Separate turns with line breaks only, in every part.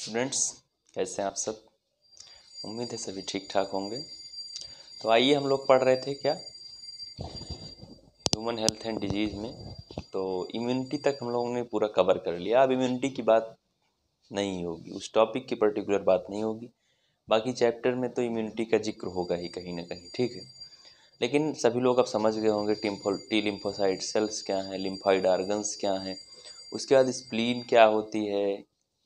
students कैसे हैं आप सब उम्मीद है सभी ठीक ठाक होंगे तो आइए हम लोग पढ़ रहे थे क्या ह्यूमन हेल्थ एंड डिजीज़ में तो इम्यूनिटी तक हम लोगों ने पूरा कवर कर लिया अब इम्यूनिटी की बात नहीं होगी उस टॉपिक की पर्टिकुलर बात नहीं होगी बाकी चैप्टर में तो इम्यूनिटी का जिक्र होगा ही कहीं ना कहीं ठीक है लेकिन सभी लोग अब समझ गए होंगे टिम्फो टी लिम्फोसाइड सेल्स क्या हैं लिम्फाइड आर्गन्स क्या हैं उसके बाद स्प्लीन क्या होती है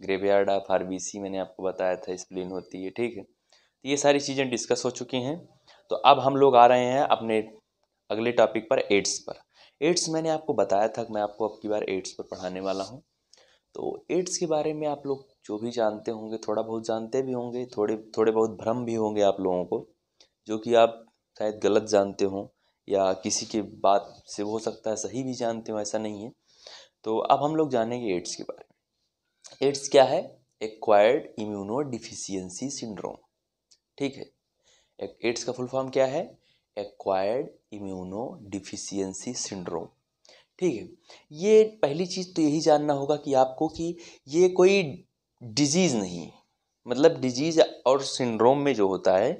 ग्रेवयार्ड ऑफ आरबीसी मैंने आपको बताया था स्प्लिन होती है ठीक है तो ये सारी चीज़ें डिस्कस हो चुकी हैं तो अब हम लोग आ रहे हैं अपने अगले टॉपिक पर एड्स पर एड्स मैंने आपको बताया था कि मैं आपको अब की बार एड्स पर पढ़ाने वाला हूँ तो एड्स के बारे में आप लोग जो भी जानते होंगे थोड़ा बहुत जानते भी होंगे थोड़े थोड़े बहुत भ्रम भी होंगे आप लोगों को जो कि आप शायद गलत जानते हों या किसी के बात से हो सकता है सही भी जानते हो ऐसा नहीं है तो अब हम लोग जानेंगे एड्स के बारे में एड्स क्या है एक्वायर्ड इम्यूनो डिफिशियंसी सिंड्रोम ठीक है एड्स का फुल फॉर्म क्या है एक्वायर्ड इम्यूनो डिफिशियंसी सिंड्रोम ठीक है ये पहली चीज़ तो यही जानना होगा कि आपको कि ये कोई डिजीज़ नहीं मतलब डिजीज़ और सिंड्रोम में जो होता है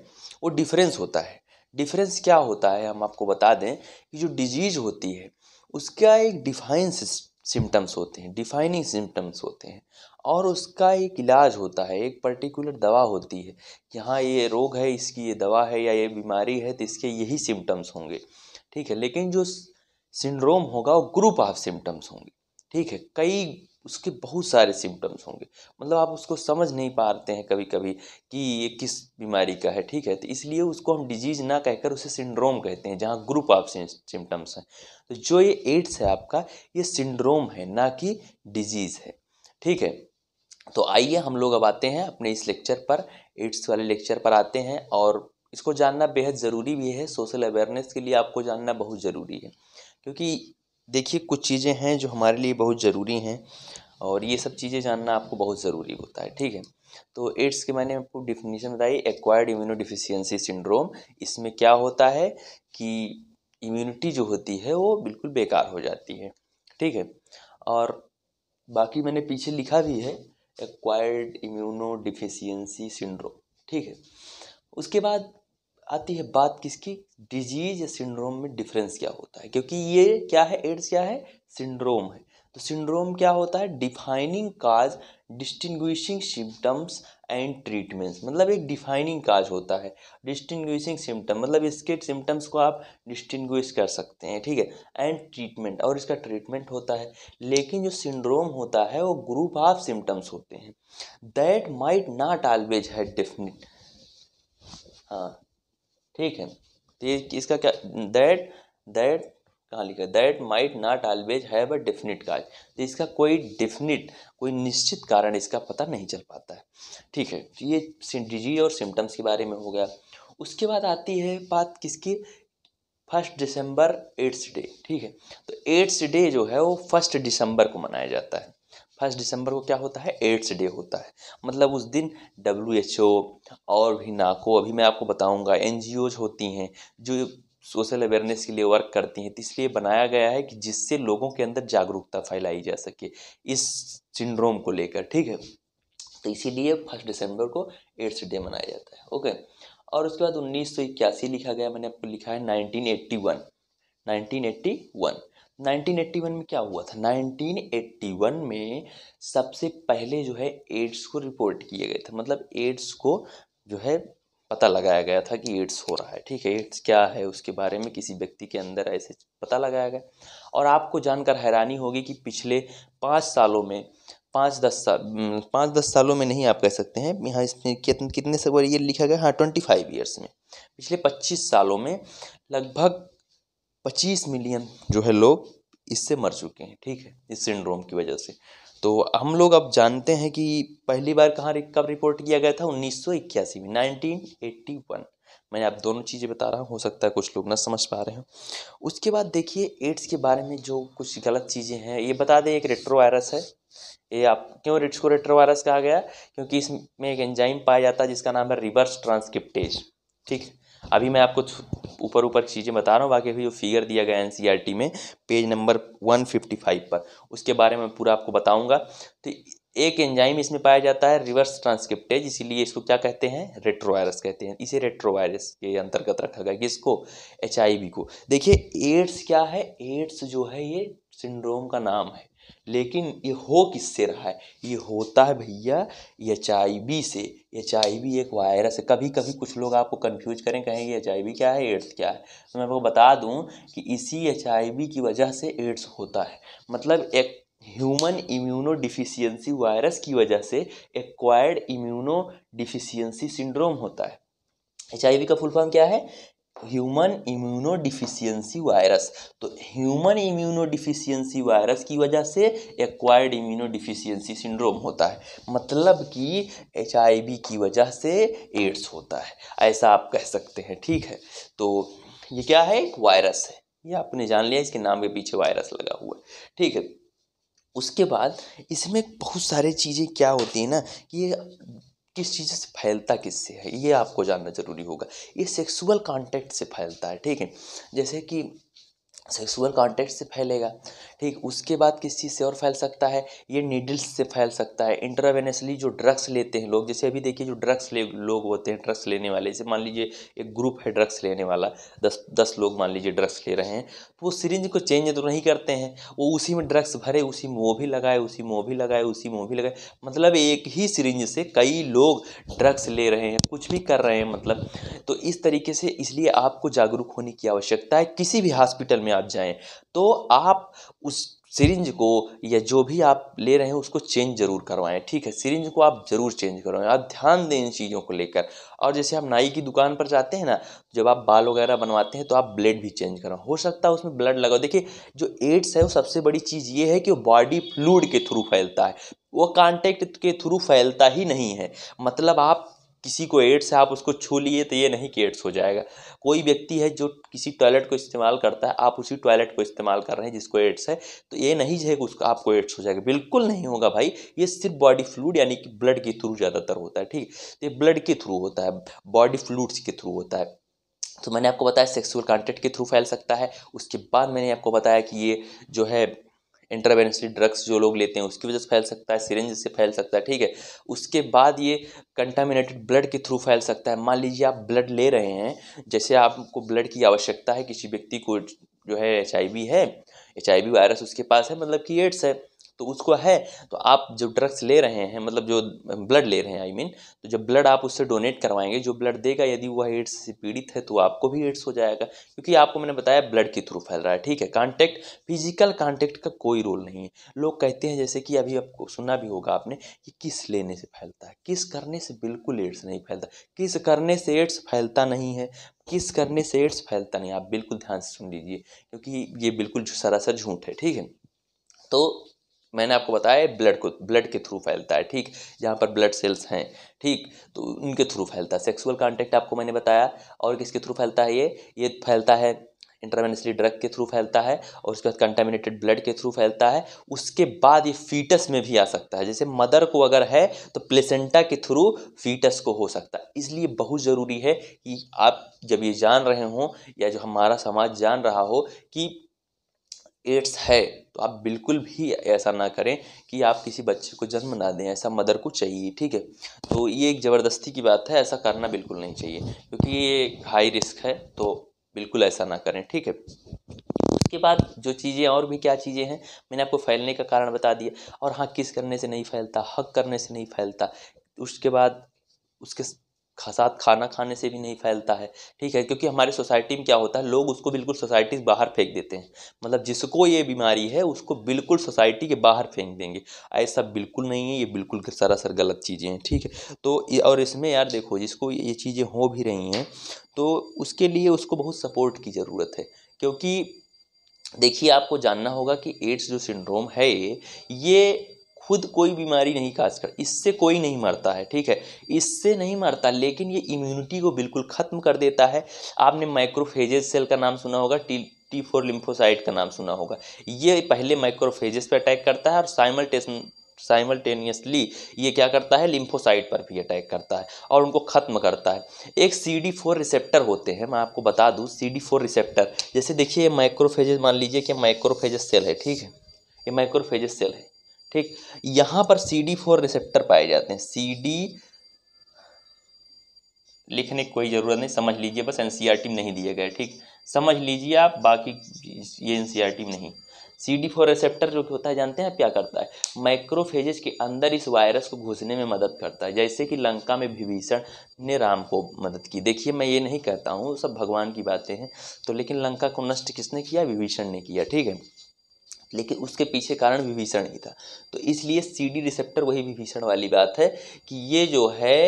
वो डिफरेंस होता है डिफरेंस क्या होता है हम आपको बता दें कि जो डिजीज़ होती है उसका एक डिफाइन सिम्टम्स होते हैं डिफाइनिंग सिम्टम्स होते हैं और उसका एक इलाज होता है एक पर्टिकुलर दवा होती है कि हाँ ये रोग है इसकी ये दवा है या ये बीमारी है तो इसके यही सिम्टम्स होंगे ठीक है लेकिन जो सिंड्रोम होगा वो ग्रुप ऑफ सिम्टम्स होंगे ठीक है कई उसके बहुत सारे सिम्टम्स होंगे मतलब आप उसको समझ नहीं पाते हैं कभी कभी कि ये किस बीमारी का है ठीक है तो इसलिए उसको हम डिजीज़ ना कहकर उसे सिंड्रोम कहते हैं जहाँ ग्रुप ऑफ सिम्टम्स हैं तो जो ये एड्स है आपका ये सिंड्रोम है ना कि डिजीज़ है ठीक है तो आइए हम लोग अब आते हैं अपने इस लेक्चर पर एड्स वाले लेक्चर पर आते हैं और इसको जानना बेहद ज़रूरी भी है सोशल अवेयरनेस के लिए आपको जानना बहुत ज़रूरी है क्योंकि देखिए कुछ चीज़ें हैं जो हमारे लिए बहुत ज़रूरी हैं और ये सब चीज़ें जानना आपको बहुत ज़रूरी होता है ठीक है तो एड्स के मैंने आपको डिफिनीशन बताई एक्वायर्ड इम्यूनो डिफिशियंसी सिंड्रोम इसमें क्या होता है कि इम्यूनिटी जो होती है वो बिल्कुल बेकार हो जाती है ठीक है और बाकी मैंने पीछे लिखा भी है एक्वायर्ड इम्यूनो डिफिशियंसी सिंड्रोम ठीक है उसके बाद आती है बात किसकी डिजीज या सिंड्रोम में डिफरेंस क्या होता है क्योंकि ये क्या है एड्स क्या है सिंड्रोम है तो सिंड्रोम क्या होता है defining cause distinguishing symptoms and treatments मतलब एक डिफाइनिंग काज होता है डिस्टिंग्विशिंग सिम्टम मतलब इसके सिम्टम्स को आप डिस्टिंग्विश कर सकते हैं ठीक है एंड ट्रीटमेंट और इसका ट्रीटमेंट होता है लेकिन जो सिंड्रोम होता है वो ग्रुप ऑफ सिम्टम्स होते हैं दैट माइट नॉट ऑलवेज है डेफिनेट हाँ ठीक है तो ये इसका क्या दैट दैट कहाँ लिखा that might not always have a definite cause तो इसका कोई डिफिनिट कोई निश्चित कारण इसका पता नहीं चल पाता है ठीक है तो ये डिजीज और सिम्टम्स के बारे में हो गया उसके बाद आती है बात किसकी फर्स्ट दिसंबर एड्स डे ठीक है तो एड्स डे जो है वो फर्स्ट दिसंबर को मनाया जाता है फर्स्ट दिसंबर को क्या होता है एड्स डे होता है मतलब उस दिन डब्ल्यू एच ओ और भी नाको अभी मैं आपको बताऊंगा एन जी ओज होती हैं जो सोशल अवेयरनेस के लिए वर्क करती हैं तो इसलिए बनाया गया है कि जिससे लोगों के अंदर जागरूकता फैलाई जा सके इस सिंड्रोम को लेकर ठीक है तो इसीलिए फर्स्ट दिसंबर को एड्स डे मनाया जाता है ओके और उसके बाद उन्नीस लिखा गया मैंने आपको लिखा है नाइनटीन एट्टी वन 1981 में क्या हुआ था 1981 में सबसे पहले जो है एड्स को रिपोर्ट किया गया था मतलब एड्स को जो है पता लगाया गया था कि एड्स हो रहा है ठीक है एड्स क्या है उसके बारे में किसी व्यक्ति के अंदर ऐसे पता लगाया गया और आपको जानकर हैरानी होगी कि पिछले पाँच सालों में पाँच दस साल पाँच दस सालों में नहीं आप कह सकते हैं यहाँ इसमें कितने कितने से ये लिखा गया हाँ ट्वेंटी फाइव ईयर्स में पिछले पच्चीस सालों में लगभग पच्चीस मिलियन जो है लोग इससे मर चुके हैं ठीक है इस सिंड्रोम की वजह से तो हम लोग अब जानते हैं कि पहली बार कहाँ कब रिपोर्ट किया गया था उन्नीस में नाइनटीन मैंने आप दोनों चीज़ें बता रहा हूँ हो सकता है कुछ लोग ना समझ पा रहे हो उसके बाद देखिए एड्स के बारे में जो कुछ गलत चीज़ें हैं ये बता दें एक रेट्रोवायरस है ये आप क्यों रिट्स को रेट्रोवायरस कहा गया क्योंकि इसमें एक एंजाइम पाया जाता है जिसका नाम है रिवर्स ट्रांसक्रिप्टेज ठीक है अभी मैं आपको ऊपर ऊपर चीज़ें बता रहा हूँ बाकी अभी जो फिगर दिया गया है e में पेज नंबर वन पर उसके बारे में पूरा आपको बताऊँगा तो एक एंजाइम इसमें पाया जाता है रिवर्स ट्रांसक्रिप्टेज इसीलिए इसको क्या कहते हैं रेट्रोवायरस कहते हैं इसे रेट्रोवायरस के अंतर्गत रखा गया किसको एच को देखिए एड्स क्या है एड्स जो है ये सिंड्रोम का नाम है लेकिन ये हो किससे रहा है ये होता है भैया एच आई से एच आई एक वायरस है कभी कभी कुछ लोग आपको कंफ्यूज करें कहेंगे एच आई क्या है एड्स क्या है तो मैं आपको बता दूं कि इसी एच आई की वजह से एड्स होता है मतलब एक ह्यूमन इम्यूनो डिफिशियंसी वायरस की वजह से एक्वायर्ड इम्यूनो डिफिशियंसी सिंड्रोम होता है एच का फुल फॉर्म क्या है ह्यूमन इम्यूनोडिफिशियंसी वायरस तो ह्यूमन इम्यूनोडिफिशियंसी वायरस की वजह से एक्वायर्ड इम्यूनोडिफिशियंसी सिंड्रोम होता है मतलब कि एच की वजह से एड्स होता है ऐसा आप कह सकते हैं ठीक है तो ये क्या है एक वायरस है ये आपने जान लिया इसके नाम के पीछे वायरस लगा हुआ है ठीक है उसके बाद इसमें बहुत सारे चीज़ें क्या होती हैं ना कि ये किस चीज़ से फैलता किससे है ये आपको जानना ज़रूरी होगा ये सेक्सुअल कांटेक्ट से फैलता है ठीक है जैसे कि सेक्सुअल कांटेक्ट से फैलेगा ठीक उसके बाद किस चीज़ से और फैल सकता है ये नीडल्स से फैल सकता है इंट्रावेनसली जो ड्रग्स लेते हैं लोग जैसे अभी देखिए जो ड्रग्स ले लोग होते हैं ड्रग्स लेने वाले जैसे मान लीजिए एक ग्रुप है ड्रग्स लेने वाला दस दस लोग मान लीजिए ड्रग्स ले रहे हैं तो वो सिरिंज को चेंज तो नहीं करते हैं वो उसी में ड्रग्स भरे उसी वो भी लगाए उसी वो भी लगाए उसी वो भी लगाए मतलब एक ही सिरिंज से कई लोग ड्रग्स ले रहे हैं कुछ भी कर रहे हैं मतलब तो इस तरीके से इसलिए आपको जागरूक होने की आवश्यकता है किसी भी हॉस्पिटल में आप जाएँ तो आप उस सिरिंज को या जो भी आप ले रहे हैं उसको चेंज ज़रूर करवाएं ठीक है सिरिंज को आप ज़रूर चेंज करवाएं आप ध्यान दें इन चीज़ों को लेकर और जैसे हम नाई की दुकान पर जाते हैं ना जब आप बाल वगैरह बनवाते हैं तो आप ब्लेड भी चेंज कराओ हो सकता है उसमें ब्लड लगाओ देखिए जो एड्स है वो सबसे बड़ी चीज़ ये है कि वो बॉडी फ्लूड के थ्रू फैलता है वो कांटेक्ट के थ्रू फैलता ही नहीं है मतलब आप किसी को एड्स है आप उसको छू लिए तो ये नहीं कि एड्स हो जाएगा कोई व्यक्ति है जो किसी टॉयलेट को इस्तेमाल करता है आप उसी टॉयलेट को इस्तेमाल कर रहे हैं जिसको एड्स है तो ये नहीं है कि उसको आपको एड्स हो जाएगा बिल्कुल नहीं होगा भाई ये सिर्फ बॉडी फ्लूड यानी कि ब्लड के थ्रू ज़्यादातर होता है ठीक तो ये ब्लड के थ्रू होता है बॉडी फ्लूड्स के थ्रू होता है तो मैंने आपको बताया सेक्सुअल कॉन्टेक्ट के थ्रू फैल सकता है उसके बाद मैंने आपको बताया कि ये जो है इंटरवेनसली ड्रग्स जो लोग लेते हैं उसकी वजह से फैल सकता है सिरेंज से फैल सकता है ठीक है उसके बाद ये कंटामिनेटेड ब्लड के थ्रू फैल सकता है मान लीजिए आप ब्लड ले रहे हैं जैसे आपको ब्लड की आवश्यकता है किसी व्यक्ति को जो है एच है एच वायरस उसके पास है मतलब कि एड्स है तो उसको है तो आप जो ड्रग्स ले रहे हैं मतलब जो ब्लड ले रहे हैं आई I मीन mean, तो जब ब्लड आप उससे डोनेट करवाएंगे जो ब्लड देगा यदि वह एड्स से पीड़ित है तो आपको भी एड्स हो जाएगा क्योंकि आपको मैंने बताया ब्लड के थ्रू फैल रहा है ठीक है कांटेक्ट फिजिकल कांटेक्ट का कोई रोल नहीं है लोग कहते हैं जैसे कि अभी आपको सुना भी होगा आपने कि किस लेने से फैलता है किस करने से बिल्कुल एड्स नहीं फैलता किस करने से एड्स फैलता नहीं है किस करने से एड्स फैलता नहीं आप बिल्कुल ध्यान से सुन लीजिए क्योंकि ये बिल्कुल सरासर झूठ है ठीक है तो मैंने आपको बताया ब्लड को ब्लड के थ्रू फैलता है ठीक जहाँ पर ब्लड सेल्स हैं ठीक तो उनके थ्रू फैलता है सेक्सुअल कांटेक्ट आपको मैंने बताया और किसके थ्रू फैलता है ये ये फैलता है इंटरवेनसली ड्रग के थ्रू फैलता है और उसके बाद कंटामिनेटेड ब्लड के थ्रू फैलता है उसके बाद ये फीटस में भी आ सकता है जैसे मदर को अगर है तो प्लेसेंटा के थ्रू फीटस को हो सकता है इसलिए बहुत ज़रूरी है कि आप जब ये जान रहे हों या जो हमारा समाज जान रहा हो कि एड्स है तो आप बिल्कुल भी ऐसा ना करें कि आप किसी बच्चे को जन्म ना दें ऐसा मदर को चाहिए ठीक है तो ये एक ज़बरदस्ती की बात है ऐसा करना बिल्कुल नहीं चाहिए क्योंकि ये हाई रिस्क है तो बिल्कुल ऐसा ना करें ठीक है उसके बाद जो चीज़ें और भी क्या चीज़ें हैं मैंने आपको फैलने का कारण बता दिया और हाँ किस करने से नहीं फैलता हक करने से नहीं फैलता उसके बाद उसके साथ खाना खाने से भी नहीं फैलता है ठीक है क्योंकि हमारे सोसाइटी में क्या होता है लोग उसको बिल्कुल सोसाइटी से बाहर फेंक देते हैं मतलब जिसको ये बीमारी है उसको बिल्कुल सोसाइटी के बाहर फेंक देंगे ऐसा बिल्कुल नहीं है ये बिल्कुल सरासर गलत चीज़ें हैं ठीक है तो और इसमें यार देखो जिसको ये चीज़ें हो भी रही हैं तो उसके लिए उसको बहुत सपोर्ट की ज़रूरत है क्योंकि देखिए आपको जानना होगा कि एड्स जो सिंड्रोम है ये खुद कोई बीमारी नहीं काज कर इससे कोई नहीं मरता है ठीक है इससे नहीं मरता लेकिन ये इम्यूनिटी को बिल्कुल ख़त्म कर देता है आपने माइक्रोफेजेस सेल का नाम सुना होगा टी टी फोर लिम्फोसाइट का नाम सुना होगा ये पहले माइक्रोफेजेस पर अटैक करता है और साइमल्टेस साइमल्टेनियसली ये क्या करता है लिम्फोसाइट पर भी अटैक करता है और उनको ख़त्म करता है एक सी डी फोर रिसेप्टर होते हैं मैं आपको बता दूँ सी डी फोर रिसेप्टर जैसे देखिए माइक्रोफेजेस मान लीजिए कि माइक्रोफेजेस सेल है ठीक है ये माइक्रोफेजेस सेल है ठीक यहाँ पर सी डी फोर रिसेप्टर पाए जाते हैं सी डी लिखने की कोई ज़रूरत नहीं समझ लीजिए बस एन सी आर में नहीं दिए गए ठीक समझ लीजिए आप बाकी ये एन सी आर में नहीं सी डी फोर रिसेप्टर जो होता है जानते हैं क्या करता है माइक्रोफेजेस के अंदर इस वायरस को घुसने में मदद करता है जैसे कि लंका में विभीषण ने राम को मदद की देखिए मैं ये नहीं कहता हूँ सब भगवान की बातें हैं तो लेकिन लंका को नष्ट किसने किया विभीषण ने किया ठीक है लेकिन उसके पीछे कारण विभीषण ही था तो इसलिए सी डी रिसेप्टर वही विभीषण वाली बात है कि ये जो है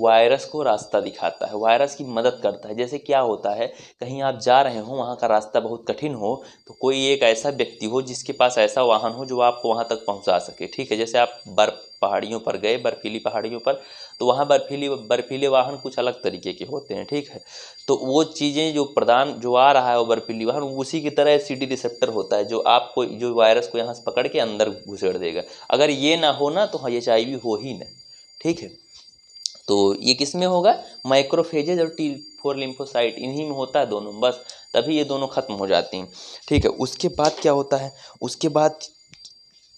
वायरस को रास्ता दिखाता है वायरस की मदद करता है जैसे क्या होता है कहीं आप जा रहे हो वहाँ का रास्ता बहुत कठिन हो तो कोई एक ऐसा व्यक्ति हो जिसके पास ऐसा वाहन हो जो आपको वहाँ तक पहुँचा सके ठीक है जैसे आप बर्फ़ पहाड़ियों पर गए बर्फीली पहाड़ियों पर तो वहाँ बर्फीली बर्फीले वाहन कुछ अलग तरीके के होते हैं ठीक है तो वो चीज़ें जो प्रदान जो आ रहा है वो बर्फीली वाहन उसी की तरह सी डी रिसेप्टर होता है जो आपको जो वायरस को यहाँ से पकड़ के अंदर घुसेड़ देगा अगर ये ना हो ना तो हाँ, एच आई वी हो ही ना ठीक है तो ये किस में होगा माइक्रोफेजेज और टी फोर लिम्फोसाइट इन्हीं में होता है दोनों बस तभी ये दोनों ख़त्म हो जाती हैं ठीक है उसके बाद क्या होता है उसके बाद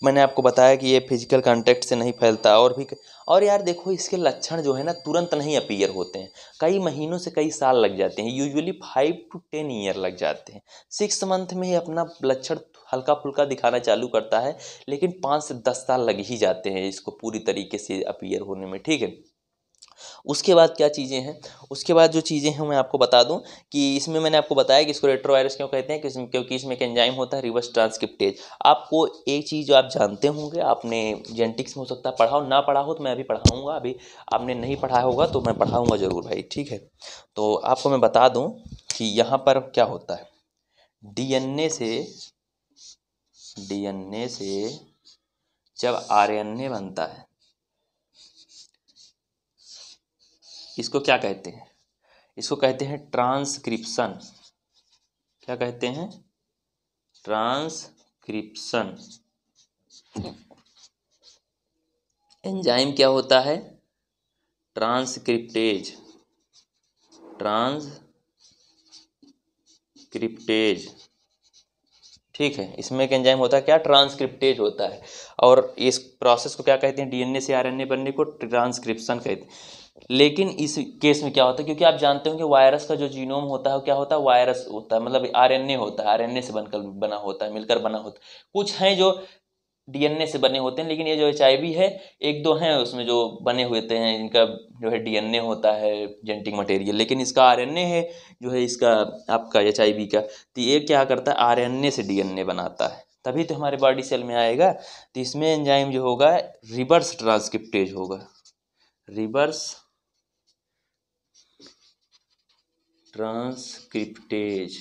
मैंने आपको बताया कि ये फिजिकल कांटेक्ट से नहीं फैलता और भी और यार देखो इसके लक्षण जो है ना तुरंत नहीं अपीयर होते हैं कई महीनों से कई साल लग जाते हैं usually five to ten year लग जाते हैं सिक्स मंथ में ही अपना लक्षण हल्का फुल्का दिखाना चालू करता है लेकिन पाँच से दस साल लग ही जाते हैं इसको पूरी तरीके से अपीयर होने में ठीक है उसके बाद क्या चीज़ें हैं उसके बाद जो चीज़ें हैं मैं आपको बता दूं कि इसमें मैंने आपको बताया कि इसको रेट्रोवायरस क्यों कहते हैं कि क्योंकि इसमें एक एंजाइम होता है रिवर्स ट्रांसक्रिप्टेज आपको एक चीज़ जो आप जानते होंगे आपने जेनेटिक्स में हो सकता है पढ़ाओ ना पढ़ा हो तो मैं अभी पढ़ाऊँगा अभी आपने नहीं पढ़ा होगा तो मैं पढ़ाऊँगा ज़रूर भाई ठीक है तो आपको मैं बता दूँ कि यहाँ पर क्या होता है डी से डी से जब आर बनता है इसको क्या कहते हैं इसको कहते हैं ट्रांसक्रिप्शन क्या कहते हैं ट्रांसक्रिप्शन एंजाइम क्या होता है ट्रांसक्रिप्टेज ट्रांसक्रिप्टेज ठीक है इसमें एक एंजाइम होता है क्या ट्रांसक्रिप्टेज होता है और इस प्रोसेस को क्या कहते हैं डीएनए से आरएनए बनने को ट्रांसक्रिप्शन कहते हैं लेकिन इस केस में क्या होता है क्योंकि आप जानते होंगे वायरस का जो जीनोम होता है क्या होता है वायरस होता है मतलब आरएनए होता है आरएनए से बनकर बना होता है मिलकर बना होता है कुछ हैं जो डीएनए से बने होते हैं लेकिन ये जो एच है एक दो हैं उसमें जो बने थे हैं इनका जो है डीएनए होता है जेनेटिक मटेरियल लेकिन इसका आरएनए है जो है इसका आपका एच का तो ये क्या करता है आरएनए से डीएनए बनाता है तभी तो हमारे बॉडी सेल में आएगा तो इसमें एंजाइम जो होगा रिवर्स ट्रांसक्रिप्टेज होगा रिवर्स ट्रांसक्रिप्टेज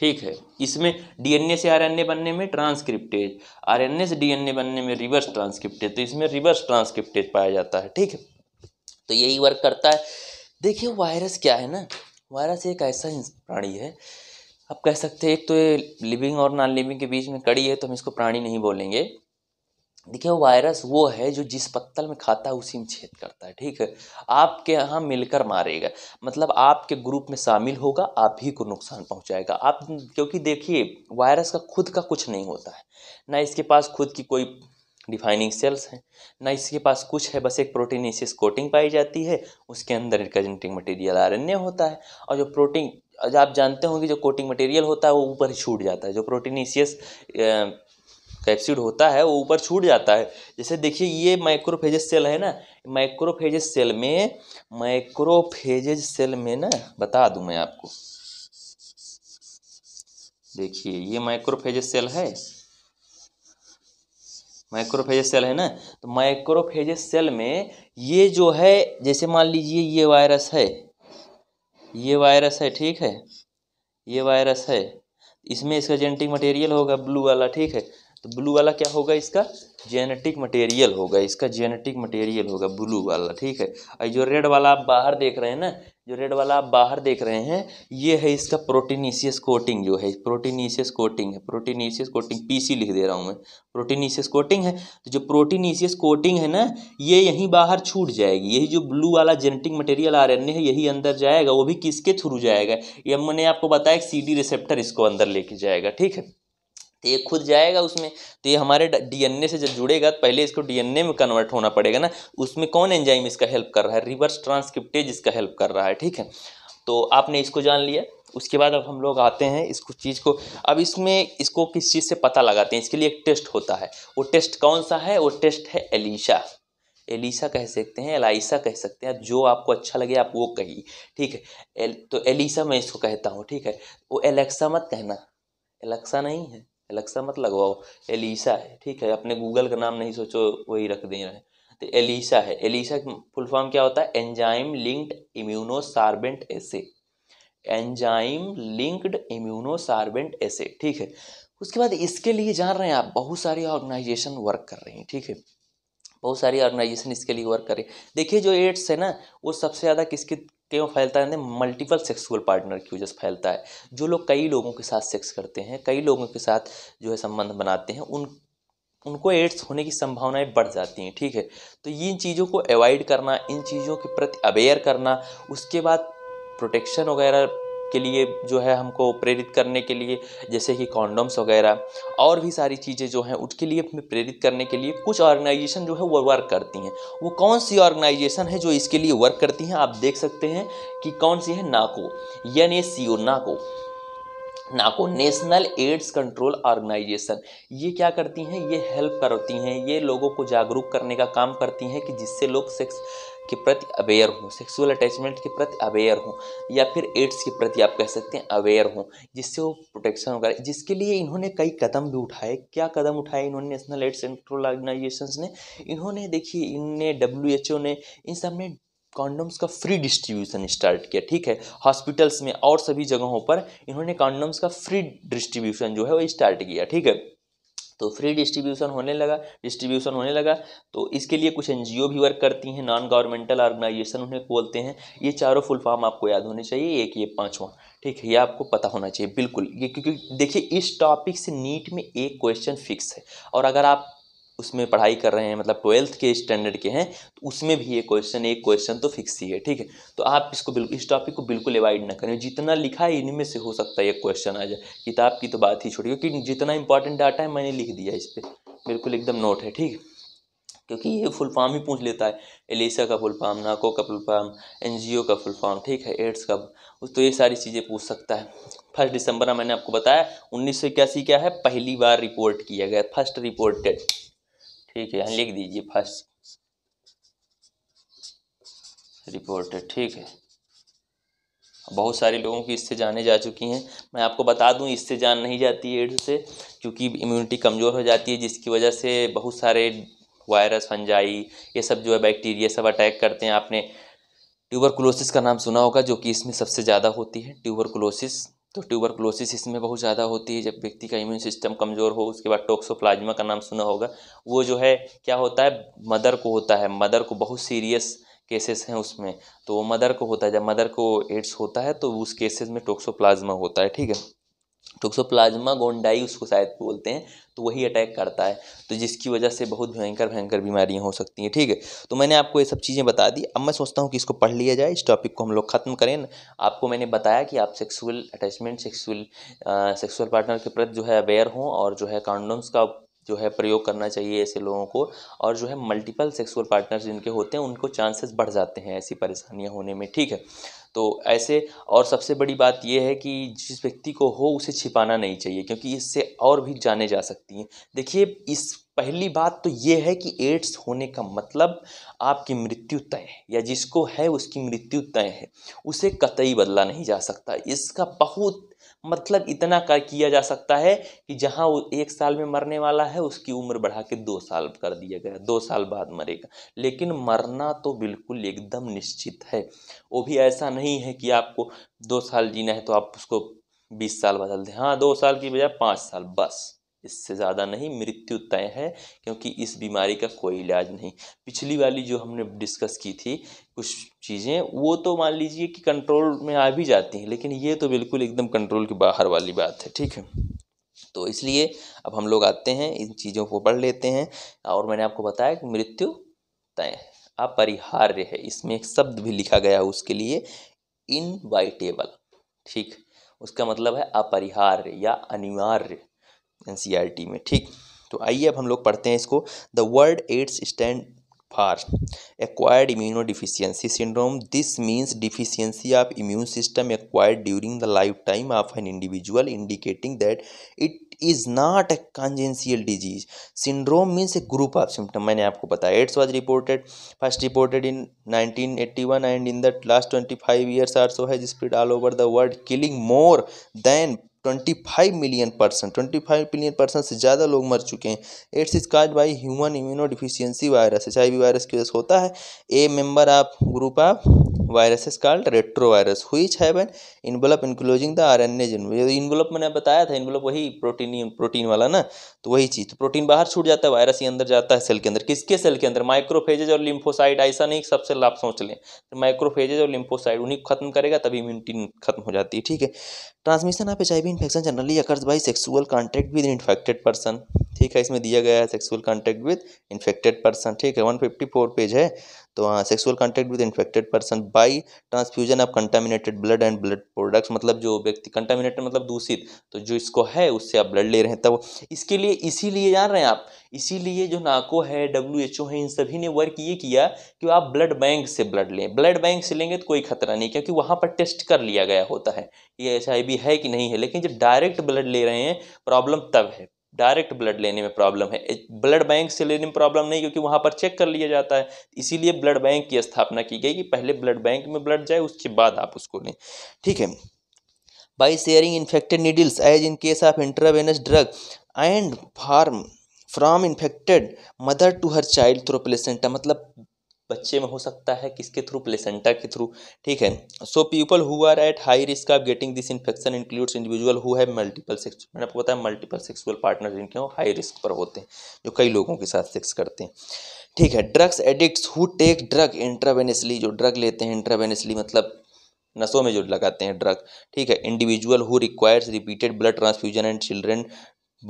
ठीक है इसमें डीएनए से आरएनए बनने में ट्रांसक्रिप्टेज आरएनए से डीएनए बनने में रिवर्स ट्रांसक्रिप्टेज तो इसमें रिवर्स ट्रांसक्रिप्टेज पाया जाता है ठीक है तो यही वर्क करता है देखिए वायरस क्या है ना वायरस एक ऐसा प्राणी है आप कह सकते हैं एक तो ये लिविंग और नॉन लिविंग के बीच में कड़ी है तो हम इसको प्राणी नहीं बोलेंगे देखिए वायरस वो है जो जिस पत्तल में खाता है उसी में छेद करता है ठीक है आपके यहाँ मिलकर मारेगा मतलब आपके ग्रुप में शामिल होगा आप ही को नुकसान पहुँचाएगा आप क्योंकि देखिए वायरस का खुद का कुछ नहीं होता है ना इसके पास खुद की कोई डिफाइनिंग सेल्स हैं ना इसके पास कुछ है बस एक प्रोटीनिशियस कोटिंग पाई जाती है उसके अंदर रिकजेंटिंग मटेरियल आर होता है और जो प्रोटीन आप जानते होंगे जो कोटिंग मटेरियल होता है वो ऊपर ही छूट जाता है जो प्रोटीनिशियस कैप्सिड होता है वो ऊपर छूट जाता है जैसे देखिए ये माइक्रोफेजेस सेल है ना माइक्रोफेजेस सेल में माइक्रोफेजेस सेल में ना बता दूं मैं आपको देखिए ये माइक्रोफेजेस सेल है माइक्रोफेजेस सेल है ना तो माइक्रोफेजेस सेल में ये जो है जैसे मान लीजिए ये वायरस है ये वायरस है ठीक है ये वायरस है इसमें इसका जेनेटिक मटेरियल होगा ब्लू वाला ठीक है तो ब्लू वाला क्या होगा इसका जेनेटिक मटेरियल होगा इसका जेनेटिक मटेरियल होगा ब्लू वाला ठीक है और जो रेड वाला आप बाहर देख रहे हैं ना जो रेड वाला आप बाहर देख रहे हैं ये है इसका प्रोटीनिशियस कोटिंग जो है प्रोटीनिशियस कोटिंग है प्रोटीनिशियस कोटिंग पीसी लिख दे रहा हूँ मैं प्रोटीनिशियस कोटिंग है तो जो प्रोटीनिशियस कोटिंग है ना ये यहीं बाहर छूट जाएगी यही जो ब्लू वाला जेनेटिक मटेरियल आ है यही अंदर जाएगा वो भी किसके थ्रू जाएगा ये मैंने आपको बताया सी डी रिसेप्टर इसको अंदर लेके जाएगा ठीक है तो ये खुद जाएगा उसमें तो ये हमारे डीएनए से जब जुड़ेगा तो पहले इसको डीएनए में कन्वर्ट होना पड़ेगा ना उसमें कौन एंजाइम इसका हेल्प कर रहा है रिवर्स ट्रांसक्रिप्टेज इसका हेल्प कर रहा है ठीक है तो आपने इसको जान लिया उसके बाद अब हम लोग आते हैं इसको चीज़ को अब इसमें इसको किस चीज़ से पता लगाते हैं इसके लिए एक टेस्ट होता है वो टेस्ट कौन सा है वो टेस्ट है एलिशा एलिसा कह सकते हैं एलाइसा कह सकते हैं जो आपको अच्छा लगे आप वो कही ठीक है एल, तो एलिसा मैं इसको कहता हूँ ठीक है वो एलेक्सा मत कहना एलेक्सा नहीं है एलेक्सा मत लगवाओ एलिसा है ठीक है अपने गूगल का नाम नहीं सोचो वही रख दे रहे तो एलिसा है एलिसा फुल फॉर्म क्या होता है enzyme linked immunosorbent assay enzyme linked immunosorbent assay ठीक है उसके बाद इसके लिए जान रहे हैं आप बहुत सारी ऑर्गेनाइजेशन वर्क कर रही हैं ठीक है बहुत सारी ऑर्गेनाइजेशन इसके लिए वर्क कर रही है देखिए जो एड्स है ना वो सबसे ज़्यादा किसके क्यों फैलता है मल्टीपल सेक्सुअल पार्टनर की वजह से फैलता है जो लोग कई लोगों के साथ सेक्स करते हैं कई लोगों के साथ जो है संबंध बनाते हैं उन उनको एड्स होने की संभावनाएं बढ़ जाती हैं ठीक है तो ये इन चीज़ों को अवॉइड करना इन चीज़ों के प्रति अवेयर करना उसके बाद प्रोटेक्शन वगैरह के लिए जो है हमको प्रेरित करने के लिए जैसे कि कॉन्डम्स वगैरह और भी सारी चीज़ें जो हैं उसके लिए हमें प्रेरित करने के लिए कुछ ऑर्गेनाइजेशन जो है वो वर्क करती हैं वो कौन सी ऑर्गेनाइजेशन है जो इसके लिए वर्क करती हैं आप देख सकते हैं कि कौन सी है NACO N A C O NACO NACO national AIDS control organisation ये क्या करती हैं ये हेल्प करती हैं ये लोगों को जागरूक करने का काम करती हैं कि जिससे लोग सेक्स के प्रति अवेयर हों सेक्सुअल अटैचमेंट के प्रति अवेयर हों या फिर एड्स के प्रति आप कह सकते हैं अवेयर हों जिससे वो प्रोटेक्शन वगैरह जिसके लिए इन्होंने कई कदम भी उठाए क्या कदम उठाए इन्होंने नेशनल एड्स कंट्रोल ऑर्गेनाइजेशन ने इन्होंने देखिए इनने डब्ल्यू ने इन सब ने कॉन्डम्स का फ्री डिस्ट्रीब्यूशन स्टार्ट किया ठीक है हॉस्पिटल्स में और सभी जगहों पर इन्होंने कॉन्डम्स का फ्री डिस्ट्रीब्यूशन जो है वो स्टार्ट किया ठीक है तो फ्री डिस्ट्रीब्यूशन होने लगा डिस्ट्रीब्यूशन होने लगा तो इसके लिए कुछ एनजीओ भी वर्क करती हैं नॉन गवर्नमेंटल ऑर्गेनाइजेशन उन्हें बोलते हैं ये चारों फुल फॉर्म आपको याद होने चाहिए एक ये पाँचवा ठीक है ये आपको पता होना चाहिए बिल्कुल ये क्योंकि देखिए इस टॉपिक से नीट में एक क्वेश्चन फिक्स है और अगर आप उसमें पढ़ाई कर रहे हैं मतलब ट्वेल्थ के स्टैंडर्ड के हैं तो उसमें भी ये क्वेश्चन एक क्वेश्चन तो फिक्स ही है ठीक है तो आप इसको बिल्कुल इस टॉपिक को बिल्कुल अवॉइड ना करें जितना लिखा है इनमें से हो सकता है एक क्वेश्चन आ जाए किताब की तो बात ही छोड़ी क्योंकि जितना इंपॉर्टेंट डाटा है मैंने लिख दिया इस पर बिल्कुल एकदम नोट है ठीक है क्योंकि ये फुल फॉर्म ही पूछ लेता है एलिसा का फुल फॉर्म नाको का फुल फॉर्म एन का फुल फॉर्म ठीक है एड्स का तो ये सारी चीज़ें पूछ सकता है फर्स्ट दिसंबर मैंने आपको बताया उन्नीस क्या है पहली बार रिपोर्ट किया गया फर्स्ट रिपोर्टेड ठीक है यहाँ लिख दीजिए फर्स्ट रिपोर्टेड ठीक है बहुत सारे लोगों की इससे जाने जा चुकी हैं मैं आपको बता दूं इससे जान नहीं जाती एड्स से क्योंकि इम्यूनिटी कमज़ोर हो जाती है जिसकी वजह से बहुत सारे वायरस फंजाई ये सब जो है बैक्टीरिया सब अटैक करते हैं आपने ट्यूबरकुलोसिस का नाम सुना होगा जो कि इसमें सबसे ज़्यादा होती है ट्यूबरकुलोसिस तो ट्यूबरकुलोसिस इसमें बहुत ज़्यादा होती है जब व्यक्ति का इम्यून सिस्टम कमज़ोर हो उसके बाद टोक्सोप्लाज्मा का नाम सुना होगा वो जो है क्या होता है मदर को होता है मदर को बहुत सीरियस केसेस हैं उसमें तो वो मदर को होता है जब मदर को एड्स होता है तो उस केसेस में टोक्सोप्लाज्मा होता है ठीक है टोक्सोप्लाज्मा गोंडाई उसको शायद बोलते हैं तो वही अटैक करता है तो जिसकी वजह से बहुत भयंकर भयंकर बीमारियां हो सकती हैं ठीक है तो मैंने आपको ये सब चीज़ें बता दी अब मैं सोचता हूँ कि इसको पढ़ लिया जाए इस टॉपिक को हम लोग ख़त्म करें आपको मैंने बताया कि आप sexual attachment sexual sexual partner के प्रति जो है अवेयर हों और जो है कॉन्डोम्स का जो है प्रयोग करना चाहिए ऐसे लोगों को और जो है मल्टीपल सेक्सुअल पार्टनर जिनके होते हैं उनको चांसेस बढ़ जाते हैं ऐसी परेशानियाँ होने में ठीक है तो ऐसे और सबसे बड़ी बात यह है कि जिस व्यक्ति को हो उसे छिपाना नहीं चाहिए क्योंकि इससे और भी जाने जा सकती हैं देखिए इस पहली बात तो ये है कि एड्स होने का मतलब आपकी मृत्यु तय है या जिसको है उसकी मृत्यु तय है उसे कतई बदला नहीं जा सकता इसका बहुत मतलब इतना कर किया जा सकता है कि जहाँ वो एक साल में मरने वाला है उसकी उम्र बढ़ा के दो साल कर दिया गया दो साल बाद मरेगा लेकिन मरना तो बिल्कुल एकदम निश्चित है वो भी ऐसा नहीं है कि आपको दो साल जीना है तो आप उसको बीस साल बदल दें हाँ दो साल की बजाय पाँच साल बस इससे ज़्यादा नहीं मृत्यु तय है क्योंकि इस बीमारी का कोई इलाज नहीं पिछली वाली जो हमने डिस्कस की थी कुछ चीज़ें वो तो मान लीजिए कि कंट्रोल में आ भी जाती हैं लेकिन ये तो बिल्कुल एकदम कंट्रोल के बाहर वाली बात है ठीक है तो इसलिए अब हम लोग आते हैं इन चीज़ों को पढ़ लेते हैं और मैंने आपको बताया कि मृत्यु तय अपरिहार्य है इसमें एक शब्द भी लिखा गया है उसके लिए इनवाइटेबल ठीक उसका मतलब है अपरिहार्य या अनिवार्य एन e में ठीक तो आइए अब हम लोग पढ़ते हैं इसको the world AIDS stand for acquired immuno deficiency syndrome this means deficiency of immune system acquired during the life time of an individual indicating that it is not a congenital disease syndrome means a group of symptom मैंने आपको बताया AIDS was reported first reported in one and in the last five years are so has spread all over the world killing more than twenty five million person twenty five million person से ज़्यादा लोग मर चुके हैं AIDS is cause by human immuno deficiency virus H I virus की वजह से होता है a member of group of virus is called retro virus who have an envelope enclosing the R N A gene envelope मैंने बताया था envelope वही protein protein वाला ना तो वही चीज़ तो प्रोटीन बाहर छूट जाता है वायरस ही अंदर जाता है सेल के अंदर किसके सेल के अंदर माइक्रोफेजेज और लिम्फोसाइड ऐसा नहीं सबसे लाभ सोच लें तो माइक्रोफेजेज और लिम्फोसाइड उन्हीं को खत्म करेगा तभी इम्यूनिटी खत्म हो जाती है ठीक है ट्रांसमिशन आप H I infection generally occurs by sexual contact with infected person ठीक है इसमें दिया गया है sexual contact with infected person ठीक है वन फिफ्टी फोर पेज है तो हाँ sexual contact with infected person by transfusion of contaminated blood and blood products मतलब जो व्यक्ति कंटामिनेटेड मतलब दूषित तो जो इसको है उससे आप ब्लड ले रहे हैं तब इसके लिए इसीलिए जान रहे हैं आप इसीलिए जो नाको है डब्ल्यू एच ओ है इन सभी ने वर्क ये किया कि आप ब्लड बैंक से ब्लड लें ब्लड बैंक से लेंगे तो कोई खतरा नहीं क्योंकि वहाँ पर टेस्ट कर लिया गया होता है ये एच है कि नहीं है लेकिन जब डायरेक्ट ब्लड ले रहे हैं प्रॉब्लम तब है डायरेक्ट ब्लड लेने में प्रॉब्लम है ब्लड बैंक से लेने में प्रॉब्लम नहीं क्योंकि वहाँ पर चेक कर लिया जाता है इसीलिए ब्लड बैंक की स्थापना की गई कि पहले ब्लड बैंक में ब्लड जाए उसके बाद आप उसको लें ठीक है by sharing infected needles as in case of intravenous drug and from from infected mother to her child through placenta मतलब बच्चे में हो सकता है किसके थ्रू प्लेसेंटा के थ्रू ठीक है so people who are at high risk of getting this infection includes individual who है मल्टीपल सेक्स मैंने आपको बताया मल्टीपल सेक्सुअल पार्टनर जिनके हों हाई रिस्क पर होते हैं जो कई लोगों के साथ सेक्स करते हैं ठीक है drugs addict who take drug intravenously जो ड्रग लेते हैं इंट्रावेनसली मतलब नसों में जो लगाते हैं ड्रग ठीक है individual who requires repeated blood transfusion and children